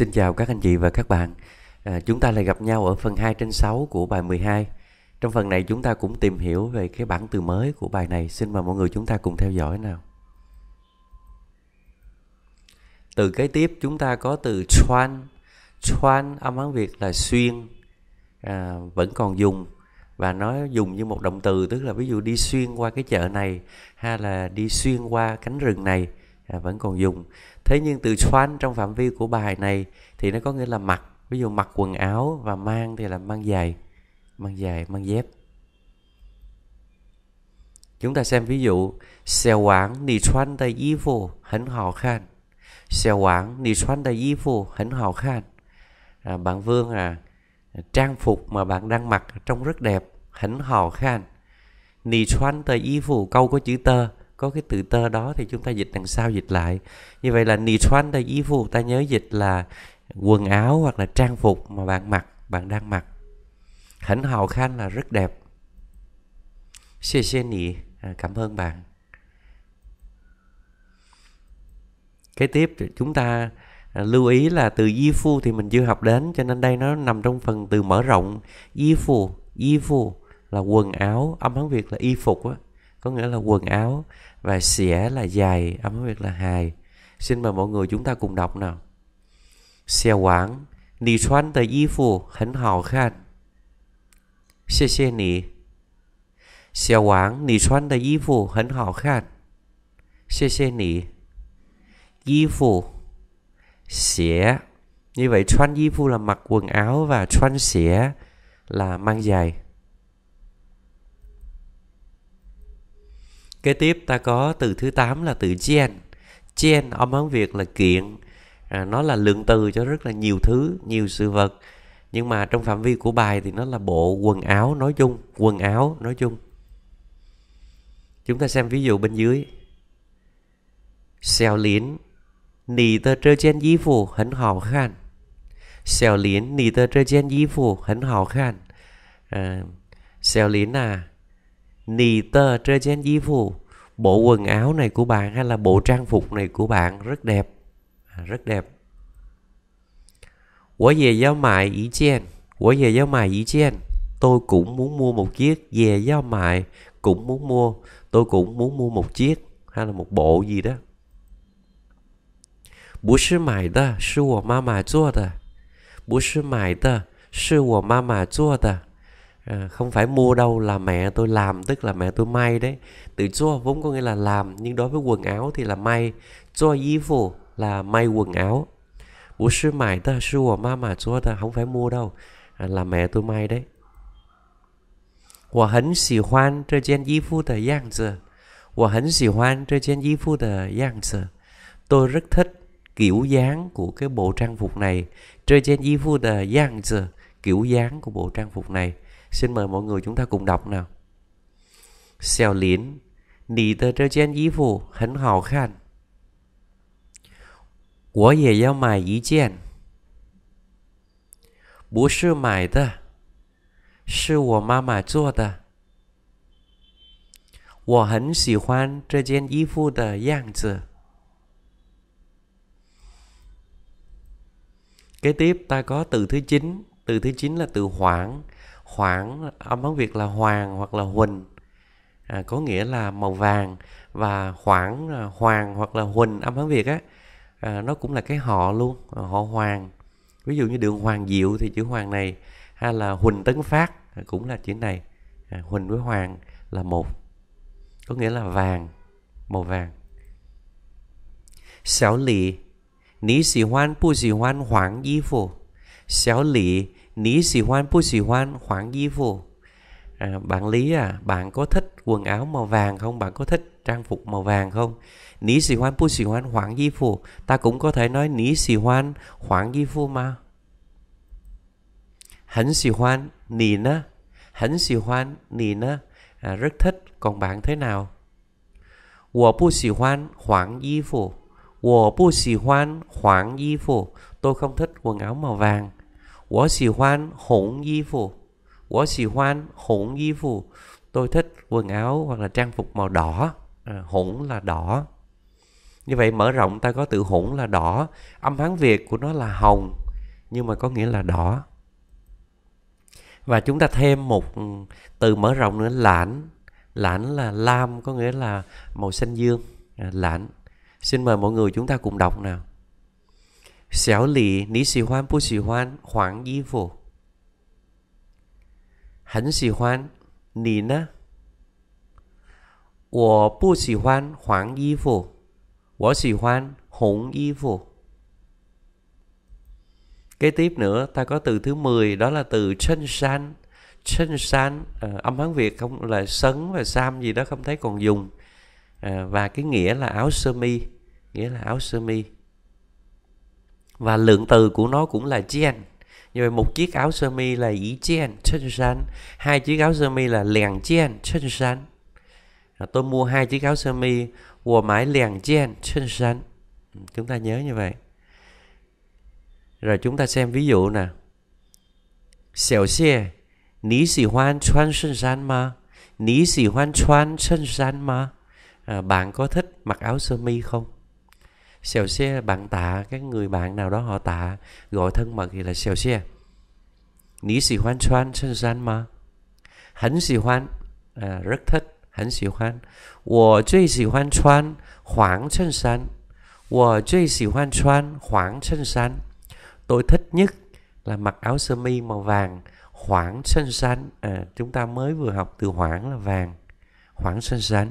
Xin chào các anh chị và các bạn. À, chúng ta lại gặp nhau ở phần 2 trên 6 của bài 12. Trong phần này chúng ta cũng tìm hiểu về cái bản từ mới của bài này. Xin mời mọi người chúng ta cùng theo dõi nào. Từ kế tiếp chúng ta có từ choan. Choan âm Hán Việt là xuyên. À, vẫn còn dùng và nó dùng như một động từ tức là ví dụ đi xuyên qua cái chợ này hay là đi xuyên qua cánh rừng này à, vẫn còn dùng thế nhưng từ xoan trong phạm vi của bài này thì nó có nghĩa là mặc ví dụ mặc quần áo và mang thì là mang giày mang giày mang dép chúng ta xem ví dụ xe quảng ni xoan tay y phù hẳn hò khan xe quảng ni xoan tay y phù hẳn hò khan à, bạn vương à trang phục mà bạn đang mặc trông rất đẹp hẳn hò khan ni xoan tay y phù câu có chữ tơ có cái từ tơ đó thì chúng ta dịch đằng sau dịch lại như vậy là nì chuan ta y phục ta nhớ dịch là quần áo hoặc là trang phục mà bạn mặc bạn đang mặc hỉnh hào khan là rất đẹp xê xê nì à, cảm ơn bạn kế tiếp chúng ta à, lưu ý là từ y phu thì mình chưa học đến cho nên đây nó nằm trong phần từ mở rộng y phu y phu là quần áo âm hán việt là y phục á có nghĩa là quần áo và xẻ là dài âm hưởng việt là hài xin mời mọi người chúng ta cùng đọc nào xe quảng nì xoan tờ y phù hẳn hào khan xe xe nì xe quảng nì xoan tờ y phù hẳn hào khan xe xe nì y phù xẻ như vậy xoan y phù là mặc quần áo và xoan xẻ là mang giày Kế tiếp ta có từ thứ 8 là từ gen. Gen âm hán Việt là kiện. À, nó là lượng từ cho rất là nhiều thứ, nhiều sự vật. Nhưng mà trong phạm vi của bài thì nó là bộ quần áo nói chung, quần áo nói chung. Chúng ta xem ví dụ bên dưới. Xèo liến, nì tờ trơ chen dí phủ hấn hào khăn. Xèo liến, nì tờ trơ chen dí phủ hấn hào khan. À, xèo liến à, nì tơ trên chen di phù bộ quần áo này của bạn hay là bộ trang phục này của bạn rất đẹp à, rất đẹp quả về giao mại ý chen quả về giao mại ý chen tôi cũng muốn mua một chiếc về giao mại cũng muốn mua tôi cũng muốn mua một chiếc hay là một bộ gì đó 不是买的，是我妈妈做的。不是买的，是我妈妈做的。Ờ, không phải mua đâu là mẹ tôi làm tức là mẹ tôi may đấy từ cho vốn có nghĩa là làm nhưng đối với quần áo thì là may cho y phụ là may quần áo bố sư mải ta sư ma mà cho ta không phải mua đâu à, là mẹ tôi may đấy Tôi hẳn xỉ hoan trơ chen y phụ tờ yang zi Tôi hẳn xỉ hoan trơ chen y phụ tờ yang zi Tôi rất thích kiểu dáng của cái bộ trang phục này trơ chen y phụ tờ yang zi kiểu dáng của bộ trang phục này Xin mời mọi người chúng ta cùng đọc nào. Xeo liến, nì tờ trơ chen dí phủ, hấn hào khăn. Wo ye yao mai ý 见. Bố sư mải tờ, sư wo ma ma chua tờ. 我很喜欢这件衣服的样子。Kế tiếp ta có từ thứ 9, từ thứ 9 là từ hoảng hoảng âm hán việt là hoàng hoặc là huỳnh à, có nghĩa là màu vàng và khoảng à, hoàng hoặc là huỳnh âm hán việt á à, nó cũng là cái họ luôn à, họ hoàng ví dụ như đường hoàng diệu thì chữ hoàng này hay là huỳnh tấn phát à, cũng là chữ này à, huỳnh với hoàng là một có nghĩa là vàng màu vàng xảo lì ní xì hoan bu xì hoan hoàng y phụ xảo lì Ní xì hoan pu xì hoan khoảng y phù à, Bạn Lý à Bạn có thích quần áo màu vàng không Bạn có thích trang phục màu vàng không Ní xì hoan pu xì hoan khoảng y phù Ta cũng có thể nói ní xì hoan khoảng y phù mà Hẳn xì hoan nì nà Hẳn xì hoan nì nà à, Rất thích Còn bạn thế nào Tôi không thích quần áo màu vàng. 我喜欢红 y phụ. 我喜欢红 y phụ. Tôi thích quần áo hoặc là trang phục màu đỏ. À, là đỏ. Như vậy mở rộng ta có từ hỗn là đỏ. Âm Hán Việt của nó là hồng nhưng mà có nghĩa là đỏ. Và chúng ta thêm một từ mở rộng nữa lãnh. Lãnh là lam có nghĩa là màu xanh dương. À, lãnh. Xin mời mọi người chúng ta cùng đọc nào. 小李，你喜欢不喜欢黄衣服？很喜欢。你呢？我不喜欢黄衣服，我喜欢红衣服. tiếp nữa, ta có từ thứ 10 đó là từ chân san. Chân san, à, âm Hán Việt không là sấn và sam gì đó không thấy còn dùng. À, và cái nghĩa là áo sơ mi, nghĩa là áo sơ mi và lượng từ của nó cũng là gen như vậy một chiếc áo sơ mi là ý chen chân hai chiếc áo sơ mi là liền chen chân tôi mua hai chiếc áo sơ mi của mái liền chen chân chúng ta nhớ như vậy rồi chúng ta xem ví dụ nè Xiao xie Ní xì hoan chuan sân san mà Ní xì hoan chuan sân san mà Bạn có thích mặc áo sơ mi không? xèo xe bạn tạ cái người bạn nào đó họ tạ gọi thân mật thì là xèo xe Nỉ xì hoan xoan sân san mà Hắn xì hoan à, Rất thích Hắn xì hoan Wo duy xì hoan xoan Khoảng sân san Wo duy xì hoan xoan Khoảng sân san Tôi thích nhất là mặc áo sơ mi màu vàng Khoảng sân san à, Chúng ta mới vừa học từ khoảng là vàng Khoảng sân san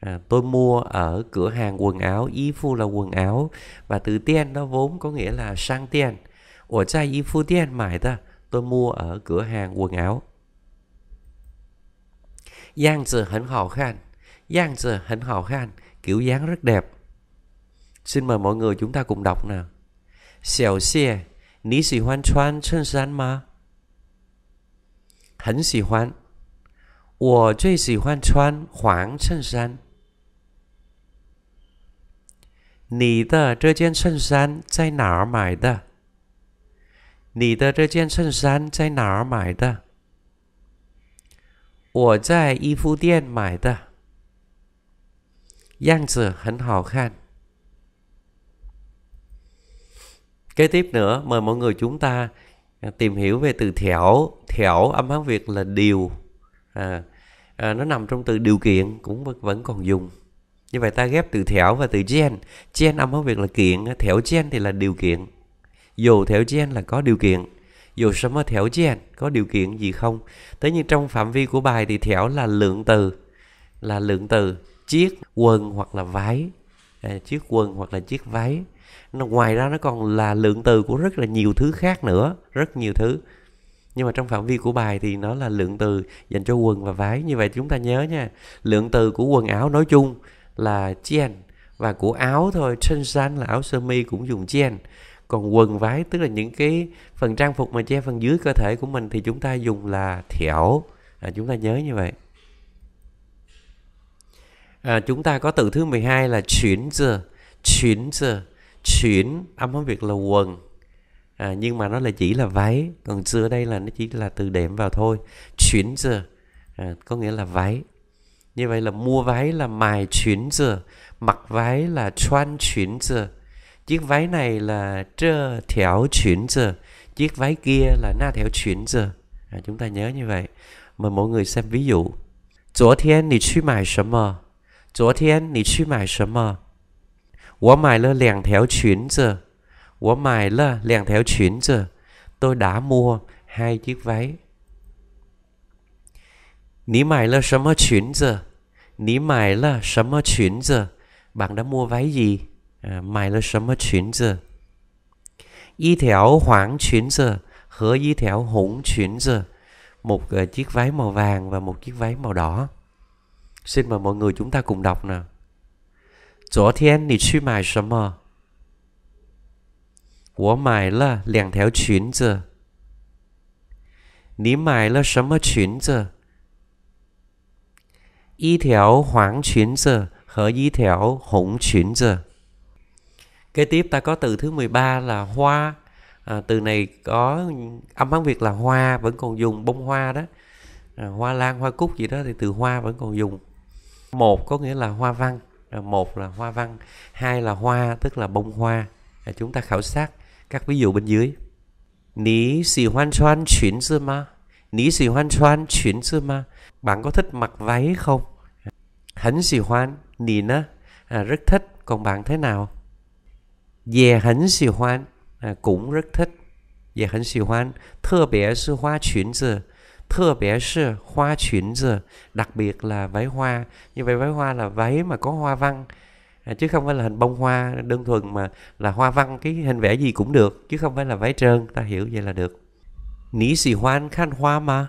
à, tôi mua ở cửa hàng quần áo y phu là quần áo và từ tiền nó vốn có nghĩa là sang tiền ở trai y phu tiền mải ta tôi mua ở cửa hàng quần áo Giang zi hẳn hào khan Giang zi hẳn hào khan Kiểu dáng rất đẹp Xin mời mọi người chúng ta cùng đọc nào Xèo xie Ní xì hoan chuan chân sán mà Hẳn xì hoan Wo zui xì hoan chuan khoảng chân 你的这件衬衫在哪儿买的？你的这件衬衫在哪儿买的？我在衣服店买的。样子很好看。Kế tiếp nữa, mời mọi người chúng ta tìm hiểu về từ thẻo. Thẻo âm Hán Việt là điều. À, à, nó nằm trong từ điều kiện cũng vẫn còn dùng như vậy ta ghép từ thẻo và từ gen gen âm hóa việc là kiện thẻo gen thì là điều kiện dù thẻo gen là có điều kiện dù sống ở thẻo gen có điều kiện gì không thế nhưng trong phạm vi của bài thì thẻo là lượng từ là lượng từ chiếc quần hoặc là váy à, chiếc quần hoặc là chiếc váy nó, ngoài ra nó còn là lượng từ của rất là nhiều thứ khác nữa rất nhiều thứ nhưng mà trong phạm vi của bài thì nó là lượng từ dành cho quần và váy như vậy chúng ta nhớ nha lượng từ của quần áo nói chung là chen và của áo thôi chân xanh là áo sơ mi cũng dùng chen còn quần váy tức là những cái phần trang phục mà che phần dưới cơ thể của mình thì chúng ta dùng là thiểu à, chúng ta nhớ như vậy à, chúng ta có từ thứ 12 là chuyển giờ chuyển giờ chuyển âm hóa việc là quần à, nhưng mà nó là chỉ là váy còn xưa đây là nó chỉ là từ đệm vào thôi chuyển giờ à, có nghĩa là váy như vậy là mua váy là mài chuyến giờ mặc váy là choan chuyến giờ chiếc váy này là trơ theo chuyến giờ chiếc váy kia là na theo chuyến giờ à, chúng ta nhớ như vậy mời mọi người xem ví dụ tôi đã mua hai chiếc váy. Ní mải là sớm chuyến giờ Ní mải là sớm chuyến giờ Bạn đã mua váy gì? À, mải là sớm chuyến giờ Y theo hoàng chuyến giờ Hứa y theo hỗn chuyến giờ Một uh, chiếc váy màu vàng và một chiếc váy màu đỏ Xin mời mọi người chúng ta cùng đọc nào Chỗ thiên nì chui mải sớm mờ Wo mải là lẻng theo chuyến giờ Ní mải là sớm chuyến giờ 一条黄裙子和一条红裙子. Kế tiếp ta có từ thứ 13 là hoa. À, từ này có âm hán Việt là hoa vẫn còn dùng bông hoa đó. À, hoa lan, hoa cúc gì đó thì từ hoa vẫn còn dùng. Một có nghĩa là hoa văn, à, một là hoa văn, hai là hoa tức là bông hoa. À, chúng ta khảo sát các ví dụ bên dưới. Ní xì hoan choan chuyển dư ma. Ní xì hoan choan chuyển dư ma bạn có thích mặc váy không hẳn xì hoan nì á à, rất thích còn bạn thế nào về hẳn xì hoan à, cũng rất thích về hẳn xì hoan thơ bé sư hoa chuyển giờ thơ bé sư hoa chuyển giờ đặc biệt là váy hoa như vậy váy hoa là váy mà có hoa văn à, chứ không phải là hình bông hoa đơn thuần mà là hoa văn cái hình vẽ gì cũng được chứ không phải là váy trơn ta hiểu vậy là được nỉ xì hoan khăn hoa mà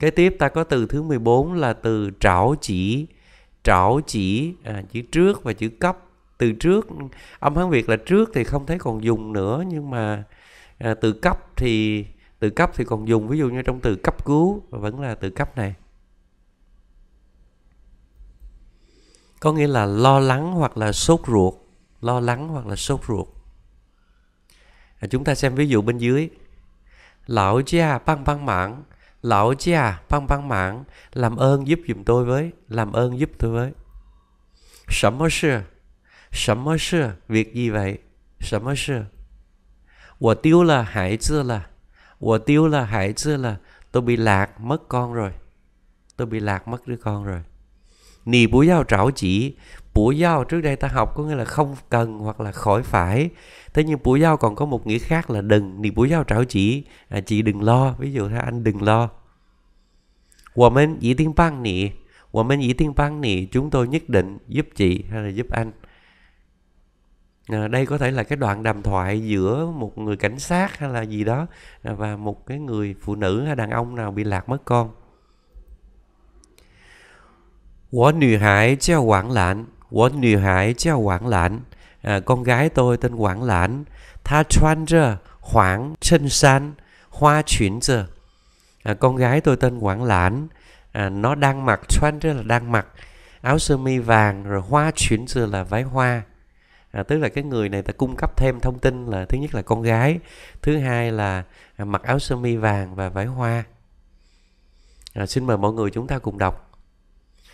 Kế tiếp ta có từ thứ 14 là từ trảo chỉ. Trảo chỉ, à, chữ trước và chữ cấp. Từ trước, âm Hán Việt là trước thì không thấy còn dùng nữa. Nhưng mà à, từ cấp thì từ cấp thì còn dùng. Ví dụ như trong từ cấp cứu vẫn là từ cấp này. Có nghĩa là lo lắng hoặc là sốt ruột. Lo lắng hoặc là sốt ruột. À, chúng ta xem ví dụ bên dưới. Lão cha băng băng mạng lão chứ băng băng mạng làm ơn giúp giùm tôi với làm ơn giúp tôi với sẩm mơ sư sẩm mơ sư việc gì vậy sẩm mơ sư Wo tiêu là hải chưa là Wo tiêu là hải chưa là Tôi bị lạc mất con rồi Tôi bị lạc mất đứa con rồi Nì bú giao trảo chỉ Bú giao trước đây ta học có nghĩa là không cần hoặc là khỏi phải Thế nhưng bú giao còn có một nghĩa khác là đừng Nì bú giao trảo chỉ à, Chị đừng lo Ví dụ thế anh đừng lo Wo men dĩ tiếng băng nì Wo men dĩ tiếng băng nì Chúng tôi nhất định giúp chị hay là giúp anh à, đây có thể là cái đoạn đàm thoại giữa một người cảnh sát hay là gì đó và một cái người phụ nữ hay đàn ông nào bị lạc mất con 我女孩叫 Quảng Lãn, 我女孩叫 Quảng Lãn. À, con gái tôi tên Quảng Lãn. Tha chuan zhe hoàng chân san hoa chuyển zhe. À, con gái tôi tên Quảng Lãn. À, nó đang mặc chuan zhe là đang mặc áo sơ mi vàng rồi hoa chuyển zhe là váy hoa. À, tức là cái người này ta cung cấp thêm thông tin là thứ nhất là con gái, thứ hai là à, mặc áo sơ mi vàng và váy hoa. À, xin mời mọi người chúng ta cùng đọc.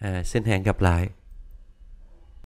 à, xin hẹn gặp lại